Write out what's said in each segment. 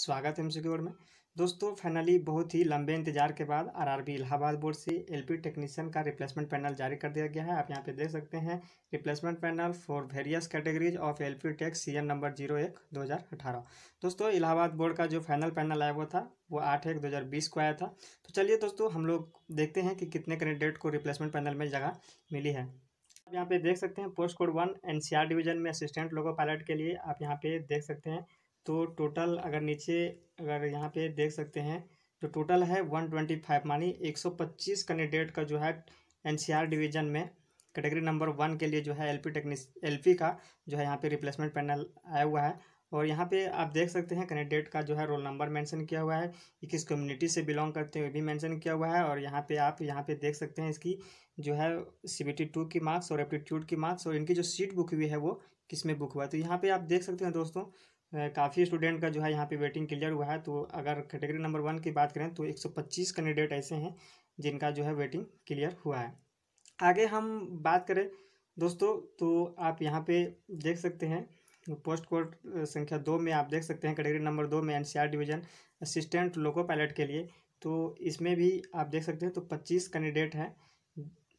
स्वागत है M C में दोस्तों फाइनली बहुत ही लंबे इंतजार के बाद आरआरबी इलाहाबाद बोर्ड से एलपी टेक्नीशियन का रिप्लेसमेंट पैनल जारी कर दिया गया है आप यहां पे देख सकते हैं replacement panel for various categories of LP tech CN number zero एक दो हज़ार अठारह दोस्तों इलाहाबाद बोर्ड का जो फाइनल पैनल आया हुआ था वो आठ एक दो हज़ार बीस को आया था तो चलिए दोस्तों हम लोग देखते हैं कि कितने कैंडिडेट को रिप्लेसमेंट पैनल में जगह मिली है आप यहाँ पे देख सकते हैं post code one NCR division में असिस्टेंट लोगो पायलट के लिए आप यहाँ पे देख सकते हैं तो टोटल अगर नीचे अगर यहाँ पे देख सकते हैं तो टोटल है वन ट्वेंटी फाइव मानी एक सौ पच्चीस कैंडिडेट का जो है एनसीआर डिवीजन में कैटेगरी नंबर वन के लिए जो है एलपी टेक्निस एलपी का जो है यहाँ पे रिप्लेसमेंट पैनल आया हुआ है और यहाँ पे आप देख सकते हैं कैंडिडेट का जो है रोल नंबर मेंशन किया हुआ है कि किस कम्युनिटी से बिलोंग करते हुए भी मेंशन किया हुआ है और यहाँ पे आप यहाँ पे देख सकते हैं इसकी जो है सी टू की मार्क्स और एप्टीट्यूड की मार्क्स और इनकी जो सीट बुक हुई है वो किस में बुक हुआ है तो यहाँ पे आप देख सकते हैं दोस्तों काफ़ी स्टूडेंट का जो है यहाँ पे वेटिंग क्लियर हुआ है तो अगर कैटेगरी नंबर वन की बात करें तो 125 कैंडिडेट ऐसे हैं जिनका जो है वेटिंग क्लियर हुआ है आगे हम बात करें दोस्तों तो आप यहाँ पे देख सकते हैं पोस्ट कोड संख्या दो में आप देख सकते हैं कैटेगरी नंबर दो में NCR division assistant loco pilot के लिए तो इसमें भी आप देख सकते हैं तो पच्चीस कैंडिडेट हैं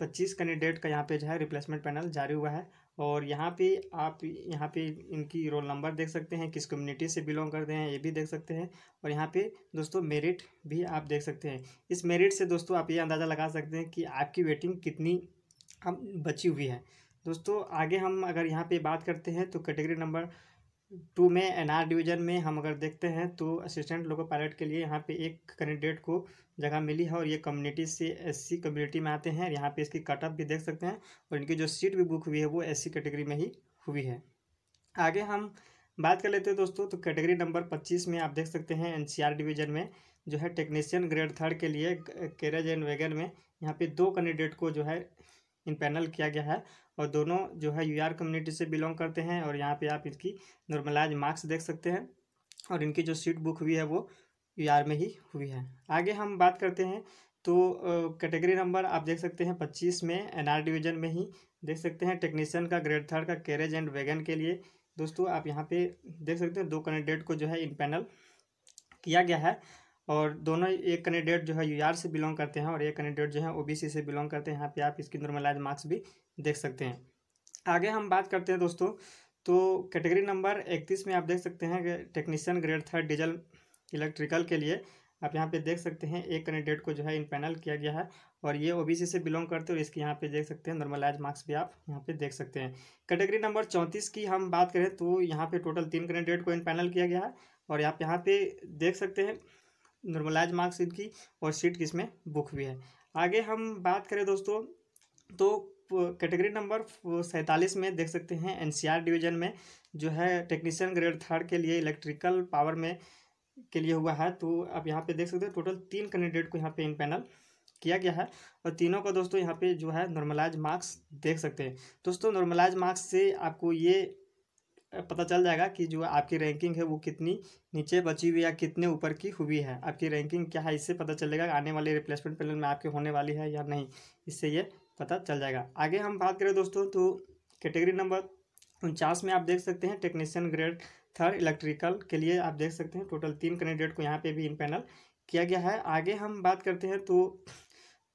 पच्चीस कैंडिडेट का यहाँ पे जो है रिप्लेसमेंट पैनल जारी हुआ है और यहाँ पे आप यहाँ पे इनकी रोल नंबर देख सकते हैं किस कम्युनिटी से बिलोंग करते हैं ये भी देख सकते हैं और यहाँ पे दोस्तों मेरिट भी आप देख सकते हैं इस मेरिट से दोस्तों आप ये अंदाज़ा लगा सकते हैं कि आपकी वेटिंग कितनी अब बची हुई है दोस्तों आगे हम अगर यहाँ पे बात करते हैं तो कैटेगरी नंबर टू में एन आर डिवीज़न में हम अगर देखते हैं तो असिस्टेंट लोको पायलट के लिए यहाँ पे एक कैंडिडेट को जगह मिली है और ये कम्युनिटी से एससी कम्युनिटी में आते हैं यहाँ पे इसकी कटअप भी देख सकते हैं और इनकी जो सीट भी बुक हुई है वो एससी कैटेगरी में ही हुई है आगे हम बात कर लेते हैं दोस्तों तो कैटेगरी नंबर पच्चीस में आप देख सकते हैं एन डिवीज़न में जो है टेक्नीशियन ग्रेड थर्ड के लिए कैरेज एंड वैगन में यहाँ पे दो कैंडिडेट को जो है इन पैनल किया गया है और दोनों जो है यू कम्युनिटी से बिलोंग करते हैं और यहाँ पे आप इनकी नॉर्मलाइज मार्क्स देख सकते हैं और इनकी जो सीट बुक हुई है वो यू में ही हुई है आगे हम बात करते हैं तो कैटेगरी नंबर आप देख सकते हैं पच्चीस में एन डिवीजन में ही देख सकते हैं टेक्नीशियन का ग्रेड थर्ड का कैरेज एंड वैगन के लिए दोस्तों आप यहाँ पे देख सकते हैं दो कैंडिडेट को जो है इन पैनल किया गया है और दोनों एक कैंडिडेट जो है यू से बिलोंग करते हैं और एक कैंडिडेट जो है ओ से बिलोंग करते हैं यहाँ पे आप इसकी नॉर्मलाइज मार्क्स भी देख सकते हैं आगे हम बात करते हैं दोस्तों तो कैटेगरी नंबर इकतीस में आप देख सकते हैं technician grade third diesel electrical के लिए आप यहाँ पे देख सकते हैं एक कैंडिडेट को जो है इन पैनल किया गया है और ये ओबीसी से बिलोंग करते हैं और इसके यहाँ पे देख सकते हैं नॉर्मलाइज मार्क्स भी आप यहाँ पे देख सकते हैं कैटेगरी नंबर चौंतीस की हम बात करें तो यहाँ पे टोटल तीन कैंडिडेट को इन पैनल किया गया है और आप यहाँ पे देख सकते हैं नॉर्मलाइज मार्क्स इनकी और सीट इसमें बुक भी है आगे हम बात करें दोस्तों तो कैटेगरी नंबर सैंतालीस में देख सकते हैं एनसीआर डिवीजन में जो है टेक्नीशियन ग्रेड थर्ड के लिए इलेक्ट्रिकल पावर में के लिए हुआ है तो आप यहाँ पे देख सकते हैं टोटल तीन कैंडिडेट को यहाँ पे इन पैनल किया गया है और तीनों का दोस्तों यहाँ पे जो है नॉर्मलाइज मार्क्स देख सकते हैं दोस्तों नॉर्मलाइज मार्क्स से आपको ये पता चल जाएगा कि जो आपकी रैंकिंग है वो कितनी नीचे बची हुई या कितने ऊपर की हुई है आपकी रैंकिंग क्या है इससे पता चलेगा आने वाले रिप्लेसमेंट पैनल में आपके होने वाली है या नहीं इससे ये पता चल जाएगा आगे हम बात करें दोस्तों तो कैटेगरी नंबर उनचास में आप देख सकते हैं टेक्नीशियन ग्रेड थर्ड इलेक्ट्रिकल के लिए आप देख सकते हैं टोटल तीन कैंडिडेट को यहाँ पर भी इन पैनल किया गया है आगे हम बात करते हैं तो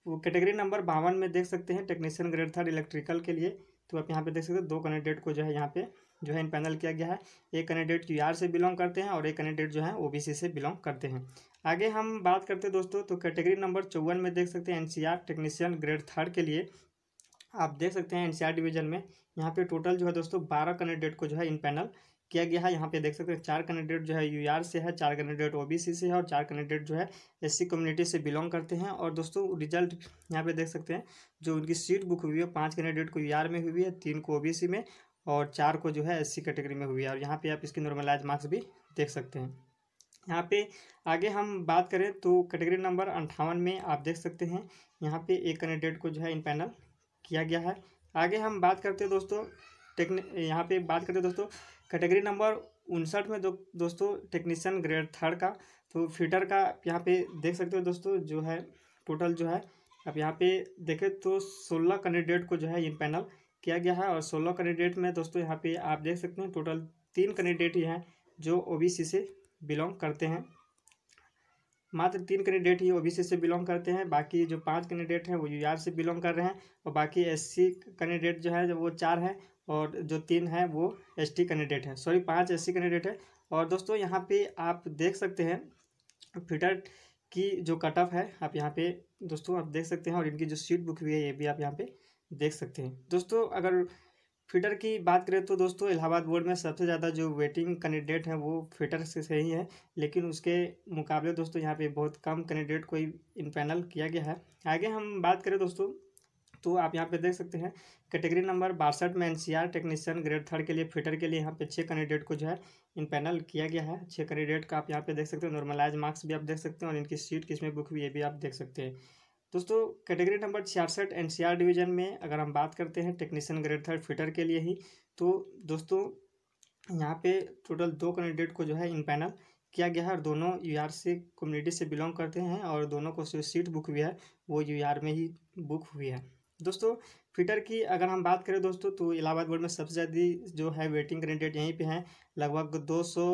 वो कैटेगरी नंबर बावन में देख सकते हैं टेक्नीशियन ग्रेड थर्ड इलेक्ट्रिकल के लिए तो आप यहाँ पे देख सकते हो दो कैंडिडेट को जो है यहाँ पे जो है इन पैनल किया गया है एक कैंडिडेट क्यू आर से बिलोंग करते हैं और एक कैंडिडेट जो है ओ बी सी से बिलोंग करते हैं आगे हम बात करते हैं दोस्तों तो कैटेगरी नंबर चौवन में देख सकते हैं एन टेक्नीशियन ग्रेड थर्ड के लिए आप देख सकते हैं एन डिवीजन में यहाँ पे टोटल जो है दोस्तों बारह कैंडिडेट को जो है इन पैनल किया गया है यहाँ पे देख सकते हैं चार कैंडिडेट जो है यूआर से है चार कैंडिडेट ओबीसी से है और चार कैंडिडेट जो है एससी कम्युनिटी से बिलोंग करते हैं और दोस्तों रिजल्ट यहाँ पे देख सकते हैं जो उनकी सीट बुक हुई है पाँच कैंडिडेट को यूआर में हुई है तीन को ओबीसी में और चार को जो है एस कैटेगरी में हुई है और यहाँ पर आप इसकी नॉर्मलाइज मार्क्स भी देख सकते हैं यहाँ पे आगे हम बात करें तो कैटेगरी नंबर अंठावन में आप देख सकते हैं यहाँ पे एक कैंडिडेट को जो है इन पैनल किया गया है आगे हम बात करते हैं दोस्तों टेक्नि यहाँ पे बात करते हैं दोस्तों कैटेगरी नंबर उनसठ में दो दोस्तों टेक्नीशियन ग्रेड थर्ड का तो फिटर का यहाँ पे देख सकते हो दोस्तों जो है टोटल जो है अब यहाँ पे देखें तो सोलह कैंडिडेट को जो है इन पैनल किया गया है और सोलह कैंडिडेट में दोस्तों यहाँ पे आप देख सकते हैं टोटल तीन कैंडिडेट ही हैं जो ओ से बिलोंग करते हैं मात्र तीन कैंडिडेट ही ओ से बिलोंग करते हैं बाकी जो पांच कैंडिडेट हैं वो यू से बिलोंग कर रहे हैं और बाकी एससी कैंडिडेट जो है वो चार हैं और जो तीन हैं वो एस कैंडिडेट हैं सॉरी पाँच एस कैंडिडेट है और दोस्तों यहाँ पे आप देख सकते हैं फिटर की जो कट ऑफ है आप यहाँ पे दोस्तों आप देख सकते हैं और इनकी जो सीट बुक हुई है ये भी आप यहाँ पे देख सकते हैं दोस्तों अगर फिटर की बात करें तो दोस्तों इलाहाबाद बोर्ड में सबसे ज़्यादा जो वेटिंग कैंडिडेट हैं वो फिटर से सही है लेकिन उसके मुकाबले दोस्तों यहाँ पे बहुत कम कैंडिडेट को इन पैनल किया गया है आगे हम बात करें दोस्तों तो आप यहाँ पे देख सकते हैं कैटेगरी नंबर बासठ में एनसीआर टेक्नीशियन ग्रेड थर्ड के लिए फिटर के लिए यहाँ पे छः कैंडिडेट को जो है इन पैनल किया गया है छः कैंडिडेट का आप यहाँ पे देख सकते हैं नॉर्मलाइज मार्क्स भी आप देख सकते हैं और इनकी सीट किसमें बुक हुई ये भी आप देख सकते हैं दोस्तों कैटेगरी नंबर छियासठ एन डिवीजन में अगर हम बात करते हैं टेक्नीशियन ग्रेड थर्ड फिटर के लिए ही तो दोस्तों यहाँ पे टोटल दो कैंडिडेट को जो है इन पैनल किया गया है और दोनों यू से कम्युनिटी से बिलोंग करते हैं और दोनों को सीट बुक हुई है वो यू में ही बुक हुई है दोस्तों फिटर की अगर हम बात करें दोस्तों तो इलाहाबाद बोर्ड में सबसे ज़्यादा जो है वेटिंग कैंडिडेट यहीं पे हैं लगभग दो सौ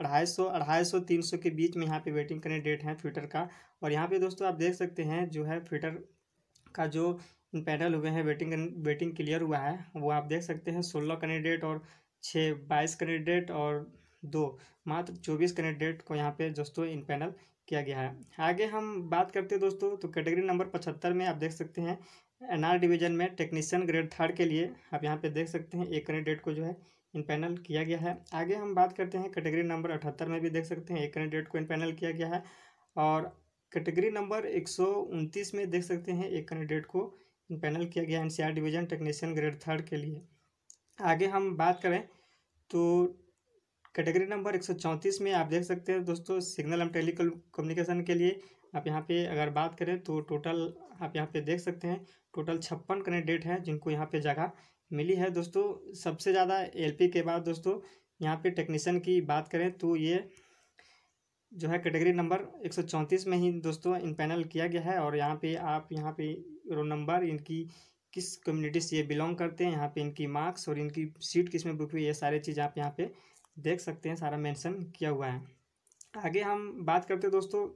अढ़ाई सौ अढ़ाई सौ तीन सौ के बीच में यहाँ पे वेटिंग कैंडिडेट हैं फिटर का और यहाँ पे दोस्तों आप देख सकते हैं जो है फिटर का जो पैनल हुए हैं वेटिंग वेटिंग क्लियर हुआ है वो आप देख सकते हैं सोलह कैंडिडेट और छः बाईस कैंडिडेट और दो मात्र चौबीस कैंडिडेट को यहाँ पे दोस्तों इन पैनल किया गया है आगे हम बात करते हैं दोस्तों तो कैटेगरी नंबर पचहत्तर में आप देख सकते हैं एन आर डिवीजन में टेक्नीशियन ग्रेड थर्ड के लिए आप यहाँ पे देख सकते हैं एक कैंडिडेट को जो है इन पैनल किया गया है आगे हम बात करते हैं कैटेगरी नंबर अठहत्तर में भी देख सकते हैं एक कैंडिडेट को इन पैनल किया गया है और कैटेगरी नंबर एक में देख सकते हैं एक कैंडिडेट को इन पैनल किया गया है N division technician grade third के लिए आगे हम बात करें तो कैटेगरी नंबर एक में आप देख सकते हैं दोस्तों सिग्नल एम टेली कम्युनिकेशन के लिए आप यहाँ पे अगर बात करें तो टोटल आप यहाँ पे देख सकते हैं टोटल छप्पन कैंडिडेट हैं जिनको यहाँ पे जगह मिली है दोस्तों सबसे ज़्यादा एलपी के बाद दोस्तों यहाँ पे टेक्नीशियन की बात करें तो ये जो है कैटेगरी नंबर एक में ही दोस्तों इन पैनल किया गया है और यहाँ पर आप यहाँ पे रोल नंबर इनकी किस कम्युनिटी से ये बिलोंग करते हैं यहाँ पे इनकी मार्क्स और इनकी सीट किस में बुक हुई ये सारे चीज़ आप यहाँ पे देख सकते हैं सारा मेंशन किया हुआ है आगे हम बात करते दोस्तों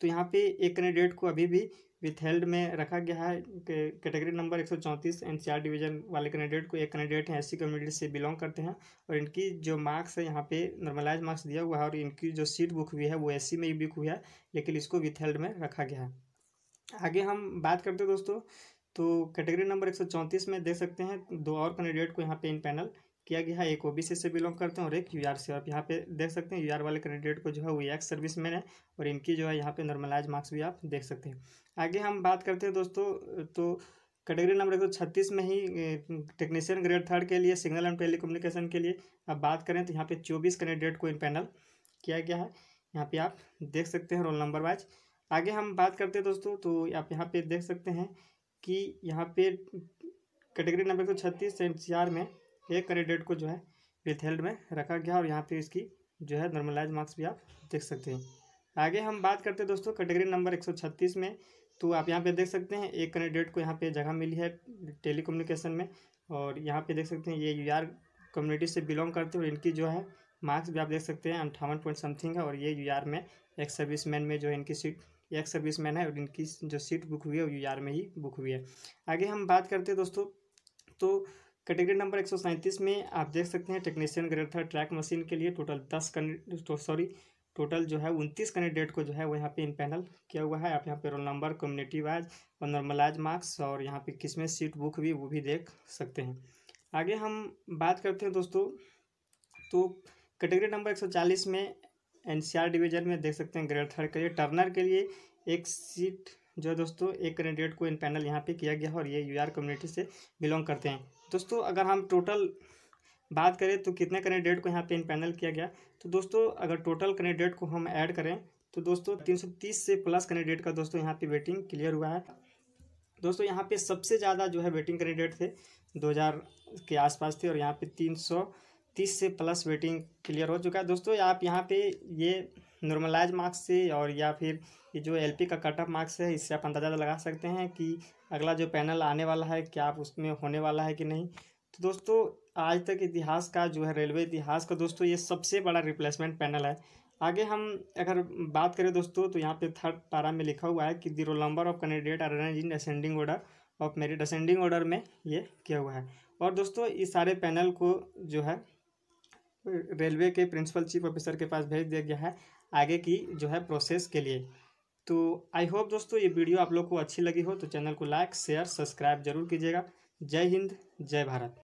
तो यहाँ पे एक कैंडिडेट को अभी भी विथहेल्ड में रखा गया है कैटेगरी नंबर एक सौ चौंतीस आर डिवीजन वाले कैंडिडेट को एक कैंडिडेट है एस सी कम्युनिटी से बिलोंग करते हैं और इनकी जो मार्क्स है यहाँ पे नॉर्मलाइज मार्क्स दिया हुआ है और इनकी जो सीट बुक हुई है वो एस सी में ही बुक हुई है लेकिन इसको विथहेल्ड में रखा गया है आगे हम बात करते हैं दोस्तों तो कैटेगरी नंबर एक में देख सकते हैं दो और कैंडिडेट को यहाँ पे इन पैनल किया गया है एक ओ से बिलोंग करते हैं और एक यू से आप यहाँ पे देख सकते हैं यू वाले कैंडिडेट को जो है वो एक्स सर्विस मैन है और इनकी जो है यहाँ पे नॉर्मलाइज मार्क्स भी आप देख सकते हैं आगे हम बात करते हैं दोस्तों तो कैटेगरी नंबर एक सौ छत्तीस में ही टेक्नीशियन ग्रेड थर्ड के लिए सिग्नल एंड टेलीकम्युनिकेशन के लिए अब बात करें तो यहाँ पे चौबीस कैंडिडेट को इन पैनल किया गया है यहाँ पे आप देख सकते हैं रोल नंबर वाइज आगे हम बात करते हैं दोस्तों तो आप यहाँ पे देख सकते हैं कि यहाँ पे कैटेगरी नंबर एक सौ छत्तीस एन में एक कैंडिडेट को जो है विथहेल्ड में रखा गया और यहाँ पे इसकी जो है नॉर्मलाइज मार्क्स भी आप देख सकते हैं आगे हम बात करते हैं दोस्तों कैटेगरी नंबर एक में तो आप यहाँ पे देख सकते हैं एक कैंडिडेट को यहाँ पे जगह मिली है टेली में और यहाँ पे देख सकते हैं ये यू कम्युनिटी से बिलोंग करते हैं और इनकी जो है मार्क्स भी आप देख सकते हैं अंठावन पॉइंट समथिंग है और ये यू में एक सर्विस मैन में जो है इनकी सीट एक सर्विस मैन है और इनकी जो सीट बुक हुई है वो यू में ही बुक हुई है आगे हम बात करते हैं दोस्तों तो कैटेगरी नंबर एक में आप देख सकते हैं technician grade third track machine के लिए टोटल दस कैंडिडेट तो सॉरी टोटल जो है उनतीस कैंडिडेट को जो है वो यहाँ पे इन पैनल किया हुआ है आप यहाँ पे रोल नंबर कम्युनिटी वाइज और नॉर्मलाइज मार्क्स और यहाँ पे किस में सीट बुक भी वो भी देख सकते हैं आगे हम बात करते हैं दोस्तों तो कैटेगरी नंबर एक में एन डिवीजन में देख सकते हैं ग्रेड थर्ड के लिए टर्नर के लिए एक सीट जो है दोस्तों एक कैंडिडेट को इन पैनल यहाँ पे किया गया है और ये यूआर कम्युनिटी से बिलोंग करते हैं दोस्तों अगर हम टोटल बात करें तो कितने कैंडिडेट को यहाँ पे इन पैनल किया गया तो दोस्तों अगर टोटल कैंडिडेट को हम ऐड करें तो दोस्तों 330 से प्लस कैंडिडेट का दोस्तों यहाँ पे वेटिंग क्लियर हुआ है दोस्तों यहाँ पे सबसे ज़्यादा जो है वेटिंग कैंडिडेट थे 2000 के आसपास थे और यहाँ पे 330 से प्लस वेटिंग क्लियर हो चुका है दोस्तों आप यहाँ पे ये नॉर्मलाइज मार्क्स से और या फिर ये जो एलपी का कट ऑफ मार्क्स है इससे आप अंदाज़ा लगा सकते हैं कि अगला जो पैनल आने वाला है क्या आप उसमें होने वाला है कि नहीं तो दोस्तों आज तक इतिहास का जो है रेलवे इतिहास का दोस्तों ये सबसे बड़ा रिप्लेसमेंट पैनल है आगे हम अगर बात करें दोस्तों तो यहाँ पे थर्ड पारा में लिखा हुआ है कि the roll number of candidate are arrange in ascending order of merit ascending order में ये किया हुआ है और दोस्तों इस सारे पैनल को जो है रेलवे के प्रिंसिपल चीफ ऑफिसर के पास भेज दिया गया है आगे की जो है प्रोसेस के लिए तो आई होप दोस्तों ये वीडियो आप लोग को अच्छी लगी हो तो चैनल को लाइक शेयर सब्सक्राइब जरूर कीजिएगा जय हिंद जय भारत